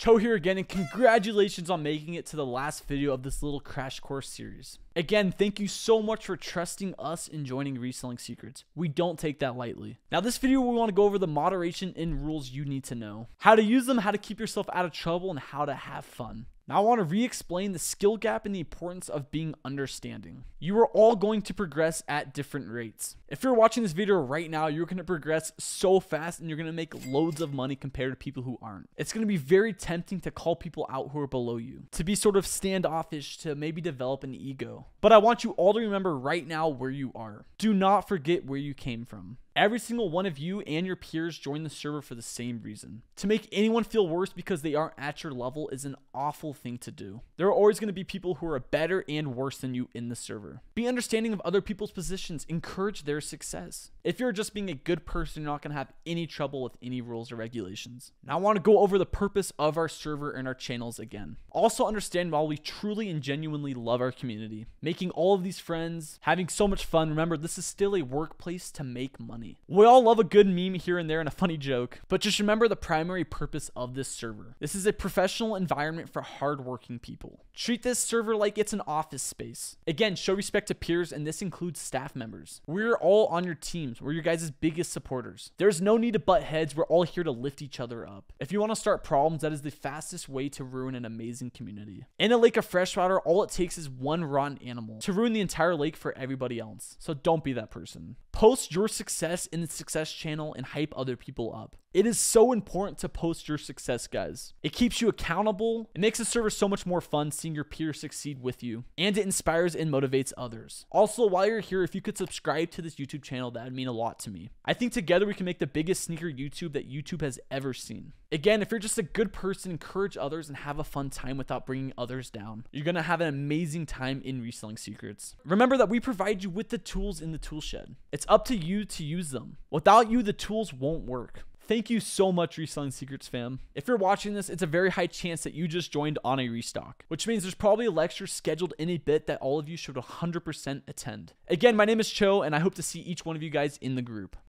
Cho here again, and congratulations on making it to the last video of this little crash course series. Again, thank you so much for trusting us in joining Reselling Secrets. We don't take that lightly. Now, this video, we want to go over the moderation and rules you need to know, how to use them, how to keep yourself out of trouble, and how to have fun. Now, I want to re explain the skill gap and the importance of being understanding. You are all going to progress at different rates. If you're watching this video right now, you're going to progress so fast and you're going to make loads of money compared to people who aren't. It's going to be very tempting to call people out who are below you, to be sort of standoffish, to maybe develop an ego. But I want you all to remember right now where you are. Do not forget where you came from. Every single one of you and your peers join the server for the same reason. To make anyone feel worse because they aren't at your level is an awful thing to do. There are always going to be people who are better and worse than you in the server. Be understanding of other people's positions, encourage their success. If you're just being a good person, you're not going to have any trouble with any rules or regulations. Now, I want to go over the purpose of our server and our channels again. Also, understand while we truly and genuinely love our community, making all of these friends, having so much fun, remember this is still a workplace to make money funny. We all love a good meme here and there and a funny joke, but just remember the primary purpose of this server. This is a professional environment for hardworking people. Treat this server like it's an office space. Again, show respect to peers, and this includes staff members. We're all on your teams. We're your guys' biggest supporters. There's no need to butt heads. We're all here to lift each other up. If you want to start problems, that is the fastest way to ruin an amazing community. In a lake of freshwater, all it takes is one rotten animal to ruin the entire lake for everybody else. So don't be that person. Post your success in the success channel and hype other people up. It is so important to post your success, guys. It keeps you accountable. It makes the server so much more fun seeing your peers succeed with you. And it inspires and motivates others. Also, while you're here, if you could subscribe to this YouTube channel, that would mean a lot to me. I think together we can make the biggest sneaker YouTube that YouTube has ever seen. Again, if you're just a good person, encourage others and have a fun time without bringing others down. You're going to have an amazing time in reselling secrets. Remember that we provide you with the tools in the tool shed. It's up to you to use them. Without you, the tools won't work. Thank you so much, Reselling Secrets fam. If you're watching this, it's a very high chance that you just joined on a restock, which means there's probably a lecture scheduled in a bit that all of you should 100% attend. Again, my name is Cho, and I hope to see each one of you guys in the group.